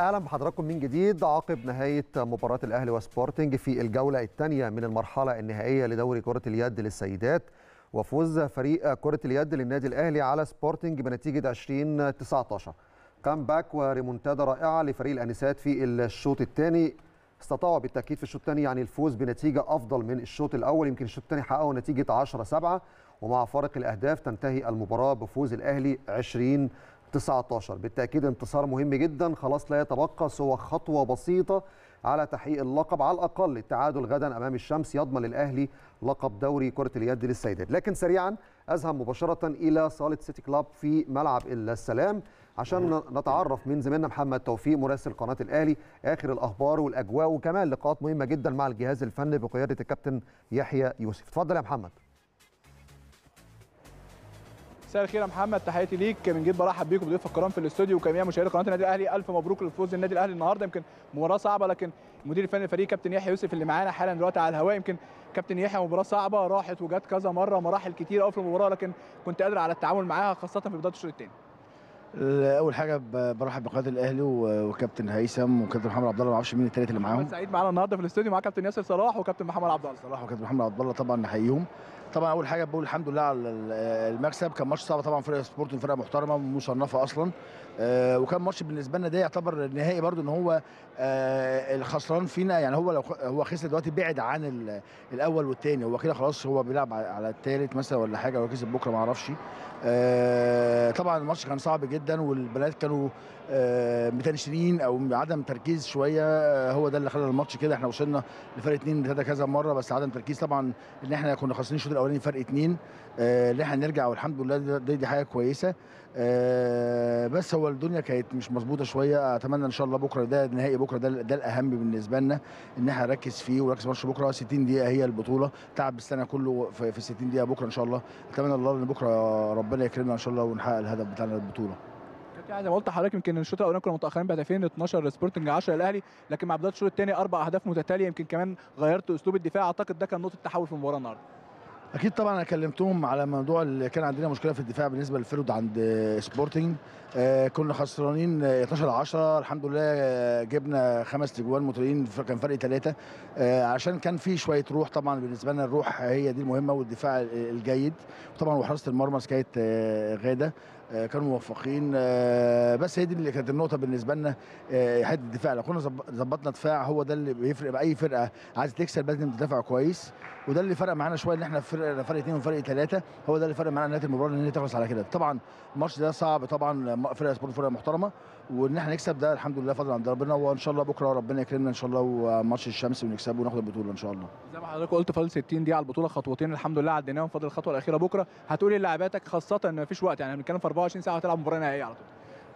اهلا بحضراتكم من جديد عقب نهايه مباراه الاهلي وسبورتنج في الجوله الثانيه من المرحله النهائيه لدوري كره اليد للسيدات وفوز فريق كره اليد للنادي الاهلي على سبورتنج بنتيجه 20 19 باك وريمونتادا رائعه لفريق الانسات في الشوط الثاني استطاعوا بالتاكيد في الشوط الثاني يعني الفوز بنتيجه افضل من الشوط الاول يمكن الشوط الثاني حققوا نتيجه 10 7 ومع فارق الاهداف تنتهي المباراه بفوز الاهلي 20 19 بالتاكيد انتصار مهم جدا خلاص لا يتبقى سوى خطوه بسيطه على تحقيق اللقب على الاقل التعادل غدا امام الشمس يضمن للاهلي لقب دوري كره اليد للسيدات لكن سريعا اذهب مباشره الى صاله سيتي كلاب في ملعب السلام عشان نتعرف من زميلنا محمد توفيق مراسل قناه الاهلي اخر الاخبار والاجواء وكمان لقاءات مهمه جدا مع الجهاز الفني بقياده الكابتن يحيى يوسف اتفضل يا محمد مساء الخير يا محمد تحياتي ليك من جد برحب بيكم بضيوف الكرام في الاستوديو وجميع مشاهدي قناه النادي الاهلي الف مبروك للفوز النادي الاهلي النهارده يمكن مباراه صعبه لكن المدير الفني للفريق كابتن يحيى يوسف اللي معانا حالا دلوقتي على الهواء يمكن كابتن يحيى مباراه صعبه راحت وجت كذا مره مراحل كتير قوي في المباراه لكن كنت قادر على التعامل معاها خاصه في بدايه الشوط الثاني اول حاجه برحب بقناه الاهلي وكابتن هيثم وكابتن محمد عبد الله ما اعرفش مين الثلاثه اللي معاهم سعيد معانا النهارده في الاستوديو مع كابتن ياسر صلاح وكابتن محمد عبد الله صلاح وكابتن محمد عبد الله طبعا نحييهم طبعا اول حاجه بقول الحمد لله على المكسب كان ماتش صعب طبعا فرقه سبورتنج فرقه محترمه ومصنفه اصلا آه، وكان ماتش بالنسبه لنا ده يعتبر نهائي برده ان هو آه، الخسران فينا يعني هو لو هو خسر دلوقتي بعد عن الاول والثاني هو كده خلاص هو بيلعب على الثالث مثلا ولا حاجه لو كسب بكره ما اعرفش آه، طبعا الماتش كان صعب جدا والبنات كانوا آه، متنشنين او عدم تركيز شويه آه، هو ده اللي خلى الماتش كده احنا وصلنا لفرق اثنين ثلاثه كذا مره بس عدم تركيز طبعا ان احنا كنا خاسرين الشوط الاولاني فرق اثنين آه، ان احنا نرجع والحمد لله دي, دي حاجه كويسه بس هو الدنيا كانت مش مظبوطه شويه اتمنى ان شاء الله بكره ده نهائي بكره ده ده الاهم بالنسبه لنا ان احنا نركز فيه ونركز ماتش بكره 60 دقيقه هي البطوله تعب السنه كله في 60 دقيقه بكره ان شاء الله اتمنى الله ان بكره ربنا يكرمنا ان شاء الله ونحقق الهدف بتاعنا البطوله يعني قلت لحضرتك يمكن الشوط الاولاني كنا متاخرين بهدفين 12 سبورتنج 10 الاهلي لكن مع بدايه الشوط الثاني اربع اهداف متتاليه يمكن كمان غيرت اسلوب الدفاع اعتقد ده كان نقطه تحول في المباراه النهارده اكيد طبعا انا كلمتهم على موضوع اللي كان عندنا مشكله في الدفاع بالنسبه للفيرود عند سبورتنج آه، كنا خسرانين 12 10 الحمد لله جبنا خمس تجوان مترين كان فرق ثلاثه آه، عشان كان في شويه روح طبعا بالنسبه لنا الروح هي دي المهمه والدفاع الجيد طبعا وحراسه المرمى كانت آه، غاده آه، كانوا موفقين آه، بس هي دي اللي كانت النقطه بالنسبه لنا حته آه، الدفاع لو كنا ظبطنا دفاع هو ده اللي بيفرق باي فرقه عايز تكسب لازم تدافع كويس وده اللي فرق معانا شويه ان احنا فرق فرق اثنين وفرق ثلاثه هو ده اللي فرق معانا نهايه المباراه ان هي تخلص على كده طبعا الماتش ده صعب طبعا فرقه سبورت فرقه محترمه وان احنا نكسب ده الحمد لله فضل عند ربنا وان شاء الله بكره ربنا يكرمنا ان شاء الله وماتش الشمس ونكسبه وناخد البطوله ان شاء الله زي ما حضرتك قلت فاضل 60 دقيقه على البطوله خطوتين الحمد لله عديناهم فاضل الخطوه الاخيره بكره هتقولي للاعباتك خاصه ان مفيش وقت يعني بنتكلم في 24 ساعه هتلعب مباراه نهائيه على طول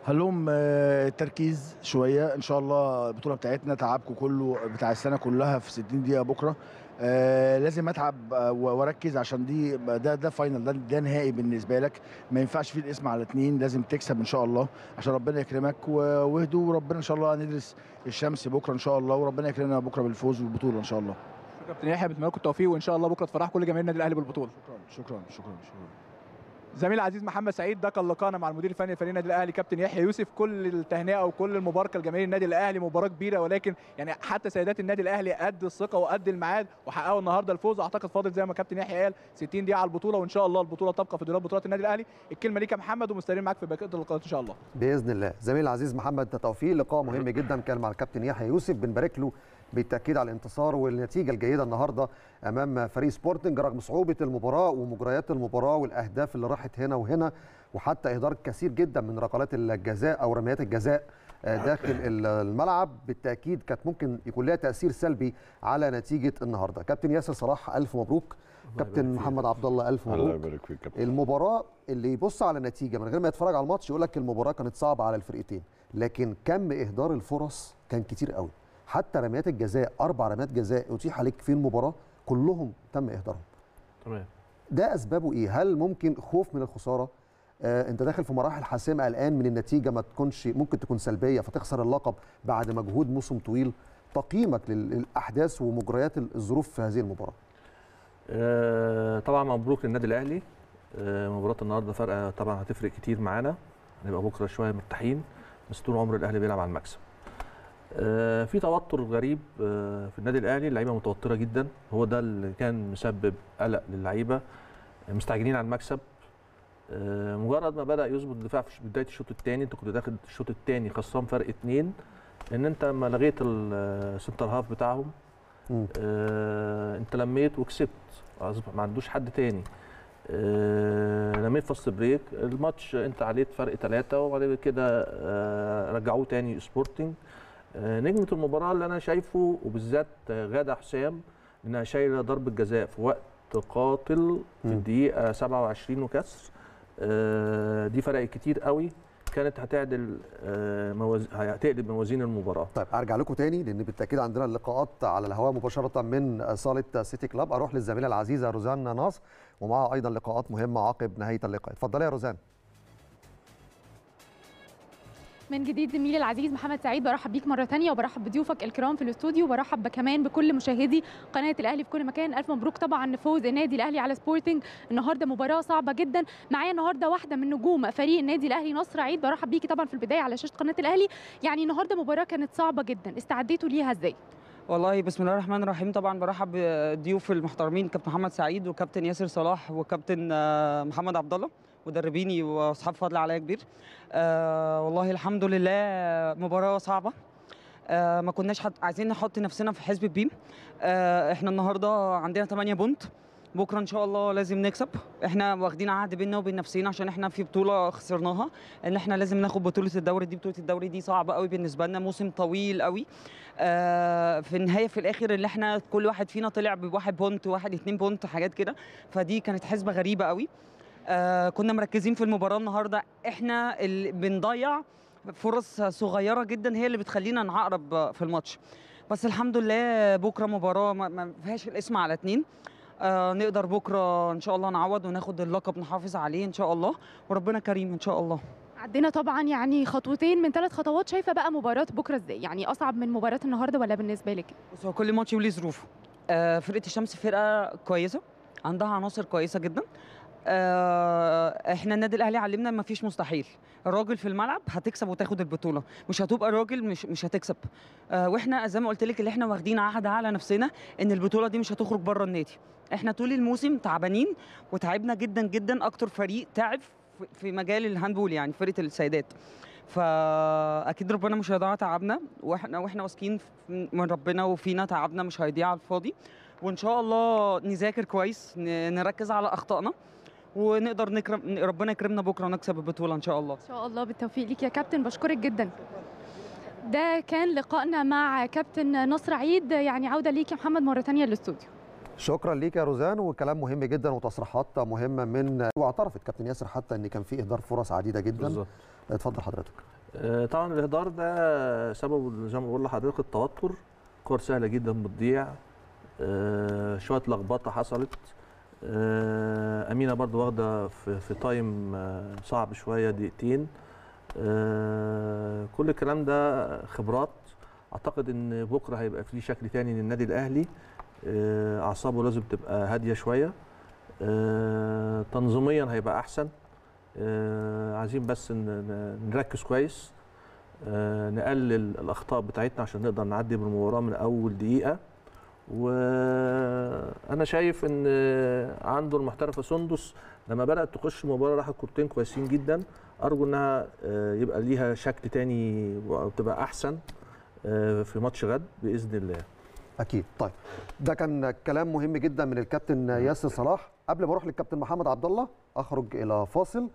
هلوم آه، التركيز شويه ان شاء الله البطوله بتاعتنا تعبكم كله بتاع السنه كلها في 60 دقيقه بكره آه، لازم اتعب آه، واركز عشان دي ده ده فاينل ده, ده نهائي بالنسبه لك ما ينفعش فيه الاسم على اثنين لازم تكسب ان شاء الله عشان ربنا يكرمك وهدوء وربنا ان شاء الله هندرس الشمس بكره ان شاء الله وربنا يكرمنا بكره بالفوز والبطوله ان شاء الله كابتن يحيى بتمنى لكم التوفيق وان شاء الله بكره تفرح كل جماهير النادي الاهلي بالبطوله شكرا شكرا شكرا, شكرا. زميل عزيز محمد سعيد ده كان لقائنا مع المدير الفني لفريق النادي الاهلي كابتن يحيى يوسف كل التهنئه وكل المباركه لجماهير النادي الاهلي مباراه كبيره ولكن يعني حتى سيدات النادي الاهلي قد الثقه وقد الميعاد وحققوا النهارده الفوز اعتقد فاضل زي ما كابتن يحيى قال 60 دقيقه على البطوله وان شاء الله البطوله تبقى في دولاب بطولات النادي الاهلي الكلمه ليك يا محمد ومستنيين معاك في بقيه اللقاءات ان شاء الله باذن الله زميل عزيز محمد توفيق لقاء مهم جدا كان مع الكابتن يحيى يوسف بنبارك له بالتاكيد على الانتصار والنتيجه الجيده النهارده امام فريق سبورتنج رغم صعوبه المباراه ومجريات المباراه والاهداف اللي راحت هنا وهنا وحتى اهدار كثير جدا من ركلات الجزاء او رميات الجزاء آه، آه، داخل الملعب بالتاكيد كانت ممكن يكون لها تاثير سلبي على نتيجه النهارده كابتن ياسر صلاح الف مبروك كابتن محمد عبد الله الف مبروك الله يبارك فيك كابتن المباراه اللي يبص على النتيجه من غير ما يتفرج على الماتش يقول لك المباراه كانت صعبه على الفرقتين لكن كم اهدار الفرص كان كتير قوي حتى رميات الجزاء اربع رميات جزاء اتيح عليك في المباراه كلهم تم اهدارهم تمام ده اسبابه ايه هل ممكن خوف من الخساره آه انت داخل في مراحل حاسمه الان من النتيجه ما تكونش ممكن تكون سلبيه فتخسر اللقب بعد مجهود موسم طويل تقييمك للاحداث ومجريات الظروف في هذه المباراه آه طبعا مبروك للنادي الاهلي آه مباراه النهارده فارقه طبعا هتفرق كتير معانا هنبقى بكره شويه مرتاحين بس طول عمر الاهلي بيلعب على المكسب آه، في توتر غريب آه، في النادي الاهلي اللعيبه متوتره جدا هو ده اللي كان مسبب قلق للعيبه مستعجلين على المكسب آه، مجرد ما بدا يظبط الدفاع في بدايه الشوط الثاني انت كنت داخل الشوط الثاني خسران فرق اثنين ان انت لما لغيت السنتر هاف بتاعهم انت لميت وكسبت اصبح ما عندوش حد تاني لميت فاست بريك الماتش انت عليت فرق ثلاثه وبعد كده رجعوه تاني سبورتنج آه، نجمه المباراه اللي انا شايفه وبالذات غاده حسام انها شايله ضربه جزاء في وقت قاتل في الدقيقه 27 وكسر آه، دي فرقت كتير قوي كانت هتعدل آه، موز... هتقلب موازين المباراه. طيب ارجع لكم تاني لان بالتاكيد عندنا اللقاءات على الهواء مباشره من صاله سيتي كلاب اروح للزميله العزيزه روزان ناصر ومعها ايضا لقاءات مهمه عقب نهايه اللقاء. اتفضلي يا روزان. من جديد زميلي العزيز محمد سعيد برحب بيك مره ثانيه وبرحب بضيوفك الكرام في الاستوديو وبرحب كمان بكل مشاهدي قناه الاهلي في كل مكان الف مبروك طبعا لفوز النادي الاهلي على سبورتنج النهارده مباراه صعبه جدا معايا النهارده واحده من نجوم فريق النادي الاهلي نصر عيد برحب بيكي طبعا في البدايه على شاشه قناه الاهلي يعني النهارده مباراه كانت صعبه جدا استعديتوا ليها ازاي والله بسم الله الرحمن الرحيم طبعا برحب بضيوف المحترمين كابتن محمد سعيد وكابتن ياسر صلاح وكابتن آه، محمد عبد الله مدربيني واصحاب فضل عليا كبير آه والله الحمد لله مباراه صعبه آه ما كناش حد عايزين نحط نفسنا في حزب البيم آه احنا النهارده عندنا 8 بونت بكره ان شاء الله لازم نكسب احنا واخدين عهد بيننا وبين نفسينا عشان احنا في بطوله خسرناها ان احنا لازم ناخد بطوله الدوري دي بطوله الدوري دي صعبه قوي بالنسبه لنا موسم طويل قوي آه في النهايه في الاخر اللي احنا كل واحد فينا طلع بواحد بونت واحد اتنين بونت حاجات كده فدي كانت حسبه غريبه قوي آه كنا مركزين في المباراه النهارده احنا اللي بنضيع فرص صغيره جدا هي اللي بتخلينا نعقرب في الماتش بس الحمد لله بكره مباراه ما فيهاش الاسم على اتنين آه نقدر بكره ان شاء الله نعوض وناخد اللقب نحافظ عليه ان شاء الله وربنا كريم ان شاء الله عدينا طبعا يعني خطوتين من ثلاث خطوات شايفه بقى مباراه بكره ازاي يعني اصعب من مباراه النهارده ولا بالنسبه لك بص هو كل ماتش وليه ظروفه آه فرقه الشمس فرقه كويسه عندها عناصر كويسه جدا آه، احنا النادي الاهلي علمنا ما فيش مستحيل الراجل في الملعب هتكسب وتاخد البطوله مش هتبقى راجل مش مش هتكسب آه واحنا زي ما قلت لك اللي احنا واخدين عهد على نفسنا ان البطوله دي مش هتخرج بره النادي احنا طول الموسم تعبانين وتعبنا جدا جدا اكتر فريق تعب في مجال الهاندبول يعني فرقه السيدات فاكيد ربنا مش هيضيع تعبنا واحنا واحنا واثقين من ربنا وفينا تعبنا مش هيضيع على الفاضي وان شاء الله نذاكر كويس نركز على اخطائنا ونقدر نكرم ربنا يكرمنا بكره ونكسب البطوله ان شاء الله ان شاء الله بالتوفيق ليك يا كابتن بشكرك جدا ده كان لقائنا مع كابتن نصر عيد يعني عوده ليك يا محمد مره ثانيه للاستوديو شكرا ليك يا روزان وكلام مهم جدا وتصريحات مهمه من واعترفت كابتن ياسر حتى ان كان في اهدار فرص عديده جدا بالظبط اتفضل حضرتك آه، طبعا الاهدار ده سببه زي ما بقول لحضرتك التوتر كور سهله جدا بتضيع آه، شويه لخبطه حصلت آه، امينه برضو واخده في, في تايم آه، صعب شويه دقيقتين آه، كل الكلام ده خبرات اعتقد ان بكره هيبقى في شكل تاني للنادي الاهلي اعصابه لازم تبقى هاديه شويه تنظيميا هيبقى احسن عايزين بس نركز كويس نقلل الاخطاء بتاعتنا عشان نقدر نعدي بالمباراه من اول دقيقه وانا شايف ان عنده المحترفه سندس لما بدات تخش المباراه راحت كورتين كويسين جدا ارجو انها آه، يبقى ليها شكل تاني وتبقى احسن آه، في ماتش غد باذن الله اكيد طيب ده كان كلام مهم جدا من الكابتن نعم. ياسر صلاح قبل ما اروح للكابتن محمد عبد الله اخرج الى فاصل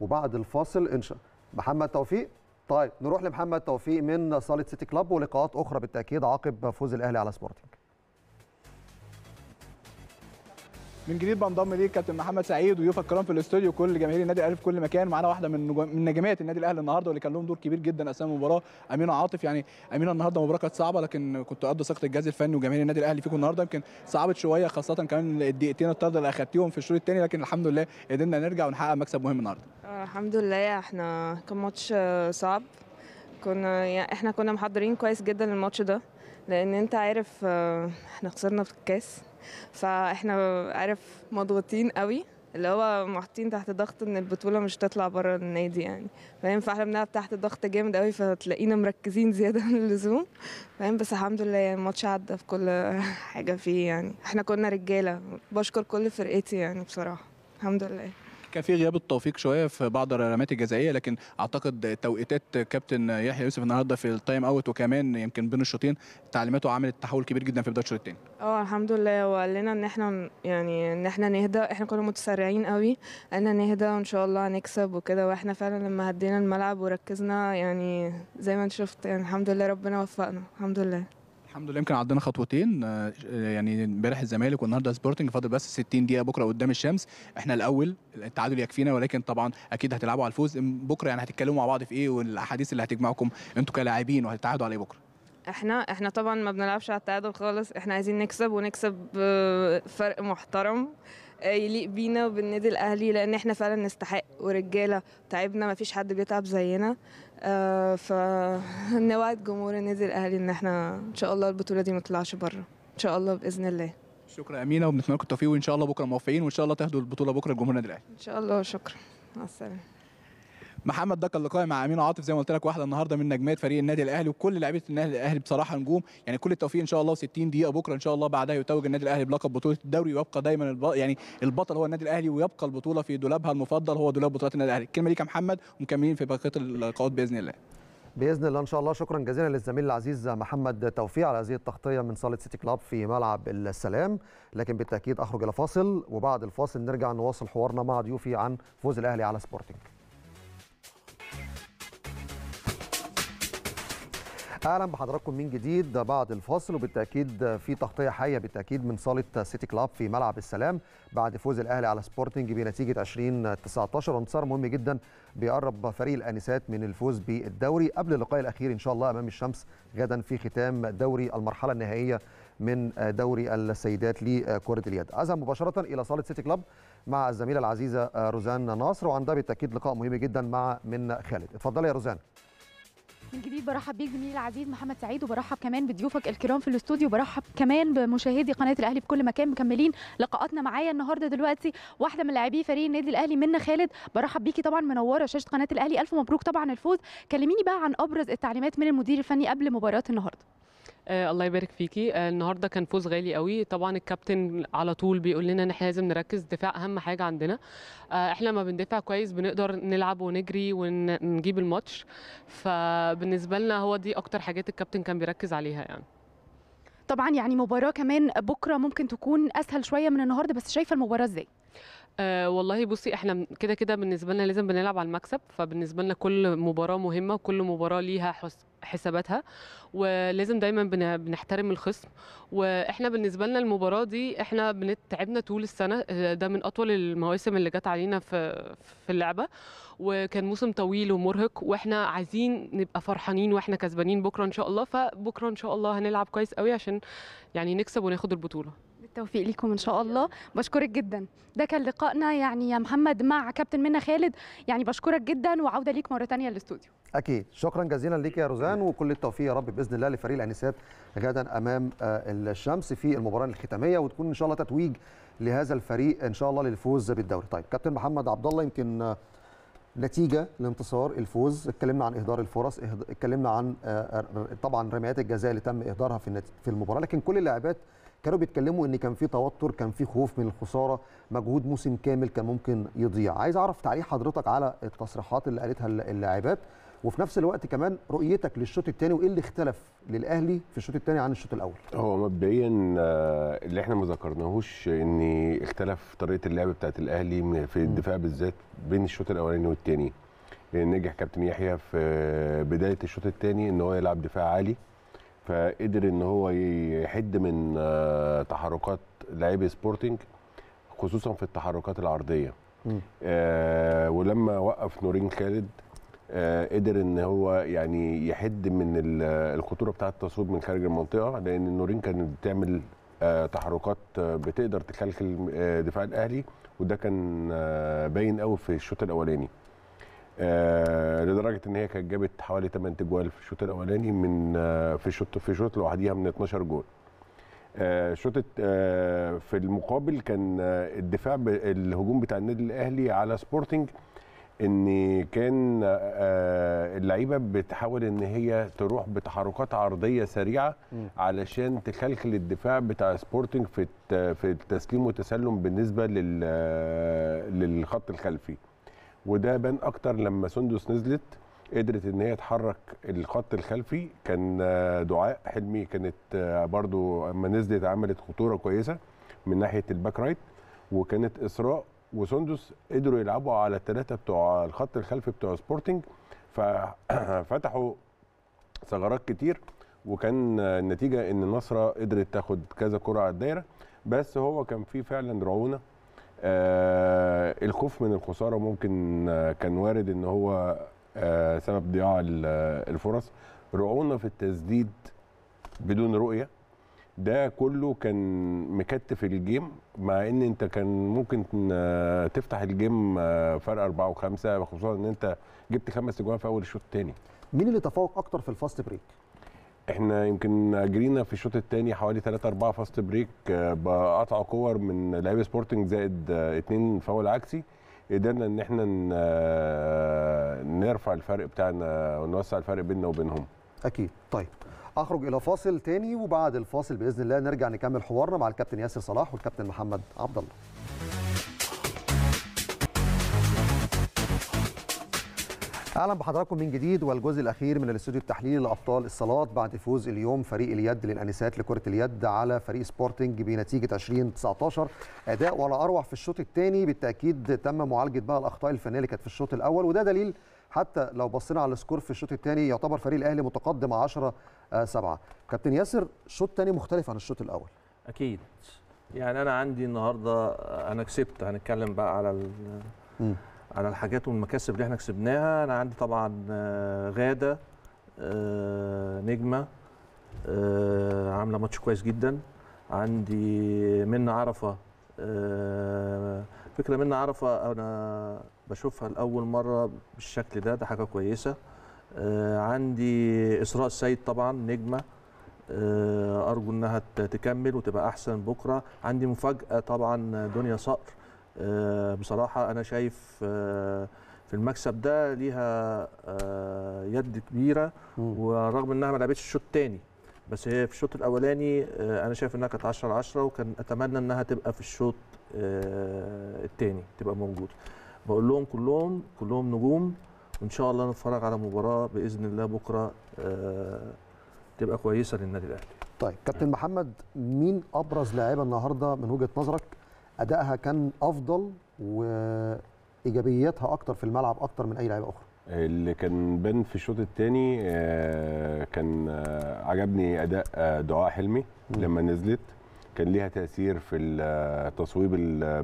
وبعد الفاصل ان شاء محمد توفيق طيب نروح لمحمد توفيق من صاله سيتي كلاب ولقاءات اخرى بالتاكيد عقب فوز الاهلي على سبورتنج من جديد بنضم ليك كابتن محمد سعيد ويوفا الكرام في الاستوديو كل جماهير النادي الاهلي في كل مكان معانا واحده من من نجمات النادي الاهلي النهارده واللي كان لهم دور كبير جدا اثناء المباراه امينه عاطف يعني امينه النهارده مباراه كانت صعبه لكن كنت قد ثقه الجهاز الفني وجماهير النادي الاهلي فيكم النهارده يمكن صعبت شويه خاصه كمان الدقيقتين الطرد اللي اخدتيهم في الشوط الثاني لكن الحمد لله قدرنا نرجع ونحقق مكسب مهم النهارده آه، الحمد لله احنا كان ماتش آه، صعب كنا يعني احنا كنا محضرين كويس جدا للماتش ده لان انت عارف آه، احنا خسرنا في الكاس فاحنا عارف مضغوطين قوي اللي هو محطين تحت ضغط ان البطوله مش تطلع بره النادي يعني فاهم فاحنا بنلعب تحت ضغط جامد قوي فتلاقينا مركزين زياده عن اللزوم فاهم بس الحمد لله يعني الماتش عدى في كل حاجه فيه يعني احنا كنا رجاله بشكر كل فرقتي يعني بصراحه الحمد لله كان في غياب التوفيق شويه في بعض الرمات الجزائيه لكن اعتقد توقيتات كابتن يحيى يوسف النهارده في التايم اوت وكمان يمكن بين الشوطين تعليماته عملت تحول كبير جدا في بدايه الشوط الثاني اه الحمد لله هو قال لنا ان احنا يعني ان احنا نهدى احنا كنا متسرعين قوي قالنا نهدى وان شاء الله هنكسب وكده واحنا فعلا لما هدينا الملعب وركزنا يعني زي ما انت شفت يعني الحمد لله ربنا وفقنا الحمد لله الحمد لله يمكن عدينا خطوتين آه، يعني امبارح الزمالك والنهارده سبورتنج فاضل بس 60 دقيقه بكره قدام الشمس احنا الاول التعادل يكفينا ولكن طبعا اكيد هتلعبوا على الفوز بكره يعني هتتكلموا مع بعض في ايه والاحاديث اللي هتجمعكم انتوا كلاعبين وهتتعادوا على ايه بكره احنا احنا طبعا ما بنلعبش على التعادل خالص احنا عايزين نكسب ونكسب آه، فرق محترم آه، يليق بينا وبالنادي الاهلي لان احنا فعلا نستحق ورجاله تعبنا ما فيش حد بيتعب زينا آه، فنوعد جمهور النادي الاهلي ان احنا ان شاء الله البطوله دي ما تطلعش بره ان شاء الله باذن الله شكرا امينه وبنتمنى لكم التوفيق وان شاء الله بكره موفقين وان شاء الله تاخدوا البطوله بكره الجمهور النادي الاهلي ان شاء الله شكرا مع السلامه محمد ده اللقاء مع امين عاطف زي ما قلت لك واحده النهارده من نجمات فريق النادي الاهلي وكل لعيبه النادي الاهلي بصراحه نجوم يعني كل التوفيق ان شاء الله و60 دقيقه بكره ان شاء الله بعدها يتوج النادي الاهلي بلقب بطوله الدوري ويبقى دايما الب... يعني البطل هو النادي الاهلي ويبقى البطوله في دولابها المفضل هو دولاب بطولات النادي الاهلي الكلمه ليك يا محمد ومكملين في بقيه اللقاءات باذن الله باذن الله ان شاء الله شكرا جزيلا للزميل العزيز محمد توفيق على هذه التغطيه من صاله سيتي كلاب في ملعب السلام لكن بالتاكيد اخرج الى فاصل وبعد الفاصل نرجع نواصل حوارنا مع ضيوفي عن فوز الاهلي على سبورتنج اهلا بحضراتكم من جديد بعد الفاصل وبالتاكيد في تغطيه حيه بالتاكيد من صاله سيتي كلاب في ملعب السلام بعد فوز الاهلي على سبورتنج بنتيجه 20 19 انتصار مهم جدا بيقرب فريق الانسات من الفوز بالدوري قبل اللقاء الاخير ان شاء الله امام الشمس غدا في ختام دوري المرحله النهائيه من دوري السيدات لكره اليد اذهب مباشره الى صاله سيتي كلاب مع الزميله العزيزه روزان ناصر وعندها بالتاكيد لقاء مهم جدا مع من خالد اتفضلي يا روزان من جديد برحب بيك زميلي العزيز محمد سعيد وبرحب كمان بضيوفك الكرام في الاستوديو وبرحب كمان بمشاهدي قناه الاهلي بكل مكان مكملين لقاءاتنا معايا النهارده دلوقتي واحده من لاعبي فريق النادي الاهلي منى خالد برحب بيكي طبعا منوره شاشه قناه الاهلي الف مبروك طبعا الفوز كلميني بقى عن ابرز التعليمات من المدير الفني قبل مباراه النهارده آه الله يبارك فيكي آه النهارده كان فوز غالي قوي طبعا الكابتن على طول بيقول لنا ان احنا لازم نركز دفاع اهم حاجه عندنا آه احنا لما بندافع كويس بنقدر نلعب ونجري ونجيب الماتش فبالنسبه لنا هو دي اكتر حاجات الكابتن كان بيركز عليها يعني طبعا يعني مباراه كمان بكره ممكن تكون اسهل شويه من النهارده بس شايفه المباراه ازاي أه والله بصي احنا كده كده بالنسبه لنا لازم بنلعب على المكسب فبالنسبه لنا كل مباراه مهمه وكل مباراه ليها حس حساباتها ولازم دايما بنحترم الخصم واحنا بالنسبه لنا المباراه دي احنا بنتعبنا طول السنه آه، ده من اطول المواسم اللي جت علينا في في اللعبه وكان موسم طويل ومرهق واحنا عايزين نبقى فرحانين واحنا كسبانين بكره ان شاء الله فبكره ان شاء الله هنلعب كويس قوي عشان يعني نكسب وناخد البطوله التوفيق لكم ان شاء الله بشكرك جدا ده كان لقائنا يعني يا محمد مع كابتن منى خالد يعني بشكرك جدا وعوده ليك مره ثانيه للاستوديو اكيد شكرا جزيلا ليك يا روزان وكل التوفيق يا رب باذن الله لفريق الانسات غدا امام آه، الشمس في المباراه الختاميه وتكون ان شاء الله تتويج لهذا الفريق ان شاء الله للفوز بالدوري طيب كابتن محمد عبد الله يمكن آه، نتيجه الانتصار الفوز اتكلمنا عن اهدار الفرص اتكلمنا عن آه، طبعا رميات الجزاء اللي تم اهدارها في المباراه لكن كل اللاعبات كانوا بيتكلموا ان كان في توتر كان في خوف من الخساره مجهود موسم كامل كان ممكن يضيع عايز اعرف تعليق حضرتك على التصريحات اللي قالتها اللاعبات وفي نفس الوقت كمان رؤيتك للشوط الثاني وايه اللي اختلف للاهلي في الشوط الثاني عن الشوط الاول هو مبدئيا آه، اللي احنا ما ذكرناهوش ان اختلف طريقه اللعب بتاعه الاهلي في الدفاع بالذات بين الشوط الاولاني والثاني نجح كابتن يحيى في بدايه الشوط الثاني ان هو يلعب دفاع عالي فقدر ان هو يحد من آه، تحركات لاعبي سبورتنج خصوصا في التحركات العرضيه آه ولما وقف نورين خالد آه قدر ان هو يعني يحد من الخطوره بتاعه التصويب من خارج المنطقه لان نورين كانت بتعمل آه تحركات آه، بتقدر تخلخل آه، دفاع الاهلي وده كان باين قوي في الشوط الاولاني آه لدرجه ان هي كانت جابت حوالي 8 جوال في الشوط الاولاني من آه في الشوط في الشوط لوحديها من 12 جول آه، الشوط آه في المقابل كان آه، الدفاع الهجوم بتاع النادي الاهلي على سبورتنج ان كان آه، اللعيبه بتحاول ان هي تروح بتحركات عرضيه سريعه علشان تخلخل الدفاع بتاع سبورتنج في في التسليم والتسلم بالنسبه للخط الخلفي وده بان اكتر لما سندس نزلت قدرت ان هي تحرك الخط الخلفي كان آه، دعاء حلمي كانت آه، برضو اما نزلت عملت خطوره كويسه من ناحيه الباك رايت وكانت اسراء وسندس قدروا يلعبوا على الثلاثه بتوع الخط الخلفي بتوع سبورتنج ففتحوا ثغرات كتير وكان آه، النتيجه ان النصره قدرت تاخد كذا كره على الدايره بس هو كان في فعلا رعونه آه، الخوف من الخساره ممكن آه، كان وارد ان هو آه، سبب ضياع الفرص رعونه في التسديد بدون رؤيه ده كله كان مكتف الجيم مع ان انت كان ممكن تفتح الجيم فرق اربعه وخمسه خصوصا ان انت جبت خمس اجوان في اول الشوط الثاني. مين اللي تفوق اكتر في الفاست بريك؟ احنا يمكن جرينا في الشوط الثاني حوالي 3 4 فاست بريك آه، بقطع كور من لعيبه سبورتنج زائد اثنين آه، فاول عكسي قدرنا ان احنا آه، نرفع الفرق بتاعنا ونوسع الفرق بيننا وبينهم اكيد طيب اخرج الى فاصل تاني وبعد الفاصل باذن الله نرجع نكمل حوارنا مع الكابتن ياسر صلاح والكابتن محمد عبد الله اهلا بحضراتكم من جديد والجزء الاخير من الاستوديو التحليلي لابطال الصالات بعد فوز اليوم فريق اليد للانسات لكره اليد على فريق سبورتنج بنتيجه 20 19 اداء ولا اروع في الشوط الثاني بالتاكيد تم معالجه بقى الاخطاء الفنيه اللي كانت في الشوط الاول وده دليل حتى لو بصينا على السكور في الشوط الثاني يعتبر فريق الاهلي متقدم 10 7 آه، كابتن ياسر شوط ثاني مختلف عن الشوط الاول اكيد يعني انا عندي النهارده آه، انا كسبت هنتكلم بقى على ال... على الحاجات والمكاسب اللي احنا كسبناها انا عندي طبعا آه، غاده آه، نجمه آه، عامله ماتش كويس جدا عندي منى عرفه فكره منى عرفه انا بشوفها لاول مره بالشكل ده ده حاجه كويسه عندي اسراء السيد طبعا نجمه ارجو انها تكمل وتبقى احسن بكره عندي مفاجاه طبعا دنيا صقر آه، بصراحه انا شايف آه، في المكسب ده ليها آه، يد كبيره ورغم انها ما لعبتش الشوط الثاني بس هي في الشوط الاولاني انا شايف انها كانت 10 10 وكان اتمنى انها تبقى في الشوط الثاني تبقى موجوده بقول لهم كلهم كلهم نجوم وان شاء الله نتفرج على مباراه باذن الله بكره تبقى كويسه للنادي الاهلي طيب كابتن محمد مين ابرز لاعيبه النهارده من وجهه نظرك ادائها كان افضل وايجابياتها اكتر في الملعب اكتر من اي لعيبه اخرى اللي كان بان في الشوط الثاني آه، كان آه، عجبني اداء آه، دعاء حلمي لما نزلت كان ليها تاثير في التصويب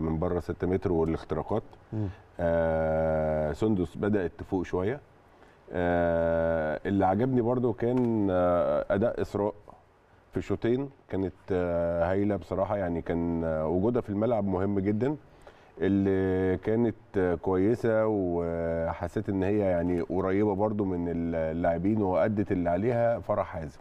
من بره 6 متر والاختراقات سندس بدات تفوق شويه اللي عجبني برده كان اداء اسراء في شوطين كانت آه، هايله بصراحه يعني كان آه، وجودها في الملعب مهم جدا اللي كانت آه، كويسه وحسيت ان هي يعني قريبه برضو من اللاعبين وادت اللي عليها فرح حازم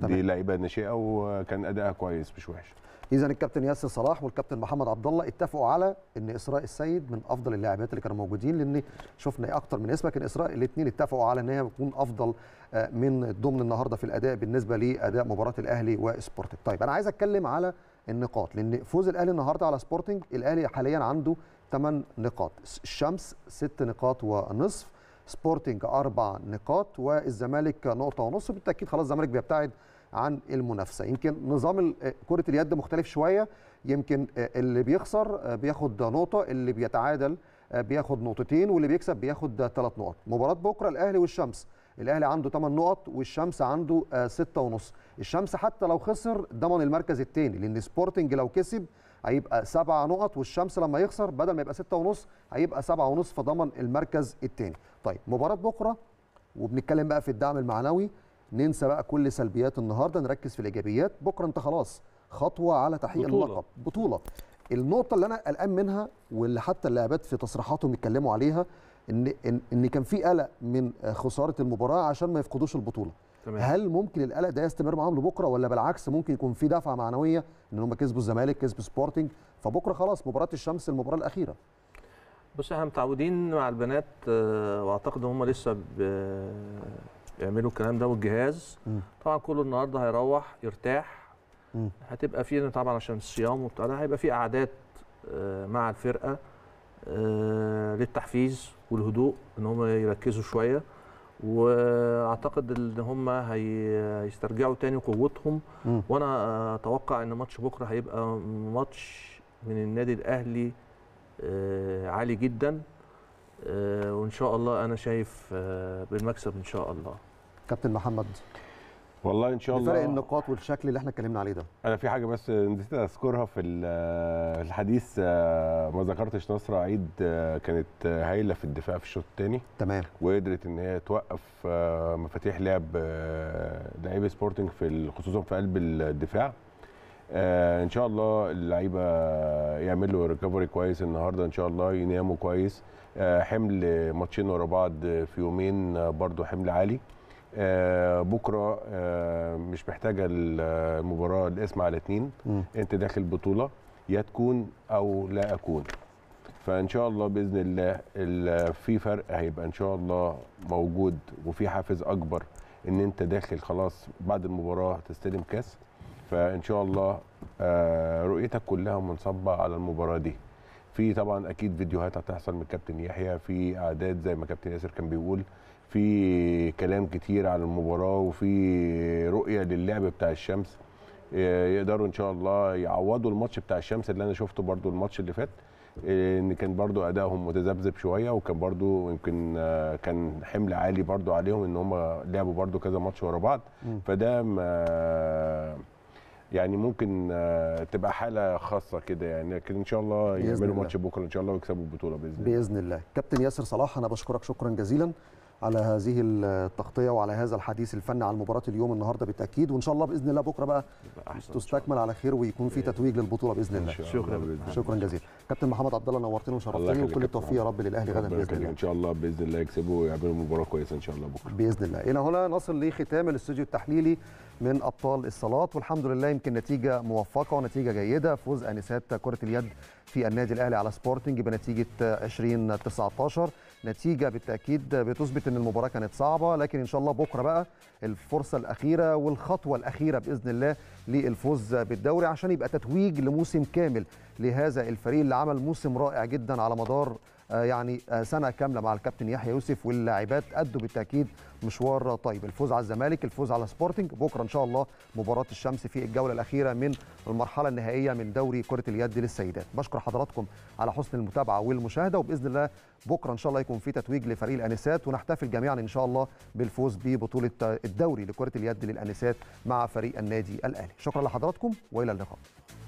دي لعيبه ناشئه وكان ادائها كويس مش وحش اذا الكابتن ياسر صلاح والكابتن محمد عبد الله اتفقوا على ان اسراء السيد من افضل اللاعبات اللي كانوا موجودين لان شفنا اكتر من اسمك ان اسراء الاثنين اتفقوا على ان هي بتكون افضل آه، من ضمن النهارده في الاداء بالنسبه لاداء مباراه الاهلي وسبورتنج طيب انا عايز اتكلم على النقاط لان فوز الاهلي النهارده على سبورتنج الاهلي حاليا عنده 8 نقاط الشمس 6 نقاط ونصف سبورتنج 4 نقاط والزمالك نقطه ونص بالتاكيد خلاص الزمالك بيبتعد عن المنافسه يمكن نظام آه، كره اليد مختلف شويه يمكن آه، اللي بيخسر آه، بياخد نقطه اللي بيتعادل بياخد نقطتين واللي بيكسب بياخد ثلاث نقط مباراه بكره الاهلي والشمس الاهلي عنده 8 نقط والشمس عنده 6 ونص الشمس حتى لو خسر ضمن المركز الثاني لان سبورتنج لو كسب هيبقى 7 نقط والشمس لما يخسر بدل ما يبقى 6 ونص هيبقى 7 ونص فضمن المركز الثاني طيب مباراه بكره وبنتكلم بقى في الدعم المعنوي ننسى بقى كل سلبيات النهارده نركز في الايجابيات بكره انت خلاص خطوه على تحقيق اللقب بطوله النقطه اللي انا قلقان منها واللي حتى اللاعبات في تصريحاتهم يتكلموا عليها ان ان, إن كان في قلق من خساره المباراه عشان ما يفقدوش البطوله تمام. هل ممكن القلق ده يستمر معاهم لبكره ولا بالعكس ممكن يكون في دفعه معنويه ان هم كسبوا الزمالك كسبوا سبورتنج فبكره خلاص مباراه الشمس المباراه الاخيره بص احنا متعودين مع البنات آه، واعتقد هم لسه يعملوا الكلام ده والجهاز م. طبعا كله النهارده هيروح يرتاح م. هتبقى في طبعا عشان الصيام وبتاع ده هيبقى في قعدات آه، مع الفرقه آه، للتحفيز والهدوء ان هم يركزوا شويه واعتقد ان هم هيسترجعوا تاني قوتهم م. وانا اتوقع ان ماتش بكره هيبقى ماتش من النادي الاهلي آه، عالي جدا وان شاء الله انا شايف بالمكسب ان شاء الله كابتن محمد والله ان شاء الله فرق النقاط والشكل اللي احنا اتكلمنا عليه ده انا في حاجه بس نسيت اذكرها في آه، الحديث آه، ما ذكرتش نصر عيد آه، كانت هايله في الدفاع في الشوط الثاني تمام وقدرت ان هي توقف مفاتيح لعب لعيبه سبورتنج في خصوصا في قلب الدفاع ان شاء الله اللعيبه يعملوا ريكفري كويس النهارده ان شاء الله يناموا كويس حمل ماتشين ورا بعض في يومين برده حمل عالي آه، بكره آه، مش محتاجه المباراه الاسم على اتنين م. انت داخل بطوله يا تكون او لا اكون فان شاء الله باذن الله في فرق هيبقى ان شاء الله موجود وفي حافز اكبر ان انت داخل خلاص بعد المباراه تستلم كاس فان شاء الله آه، رؤيتك كلها منصبه على المباراه دي في طبعا اكيد فيديوهات هتحصل من كابتن يحيى في اعداد زي ما كابتن ياسر كان بيقول في كلام كتير على المباراه وفي رؤيه للعب بتاع الشمس يقدروا ان شاء الله يعوضوا الماتش بتاع الشمس اللي انا شفته برده الماتش اللي فات ان كان برضو ادائهم متذبذب شويه وكان برضو يمكن آه، كان حمل عالي برضو عليهم ان هم لعبوا برضو كذا ماتش ورا بعض فده آه، يعني ممكن آه، تبقى حاله خاصه كده يعني لكن ان شاء الله يعملوا ماتش بكره ان شاء الله ويكسبوا البطوله باذن الله باذن الله كابتن ياسر صلاح انا بشكرك شكرا جزيلا على هذه التغطيه وعلى هذا الحديث الفني على مباراه اليوم النهارده بالتاكيد وان شاء الله باذن الله بكره بقى تستكمل على خير ويكون في تتويج للبطوله باذن الله شكرا شكرا جزيلا كابتن محمد عبد الله نورتنا وشرفتني وكل التوفيق يا رب للاهلي غدا باذن الله ان شاء الله باذن الله يكسبوا ويعملوا مباراه كويسه ان شاء الله بكره باذن الله الى هنا نصل لختام الاستوديو التحليلي من ابطال الصالات والحمد لله يمكن نتيجه موفقه ونتيجه جيده فوز انسات كره اليد في النادي الاهلي على سبورتنج بنتيجه 20 19 نتيجه بالتاكيد بتثبت ان المباراه كانت صعبه لكن ان شاء الله بكره بقى الفرصه الاخيره والخطوه الاخيره باذن الله للفوز بالدوري عشان يبقى تتويج لموسم كامل لهذا الفريق اللي عمل موسم رائع جدا على مدار آه، يعني آه، سنه كامله مع الكابتن يحيى يوسف واللاعبات ادوا بالتاكيد مشوار طيب الفوز على الزمالك الفوز على سبورتنج بكره ان شاء الله مباراه الشمس في الجوله الاخيره من المرحله النهائيه من دوري كره اليد للسيدات بشكر حضراتكم على حسن المتابعه والمشاهده وباذن الله بكره ان شاء الله يكون في تتويج لفريق الانسات ونحتفل جميعا ان شاء الله بالفوز ببطوله آه، الدوري لكره اليد للانسات مع فريق النادي الاهلي شكرا لحضراتكم والى اللقاء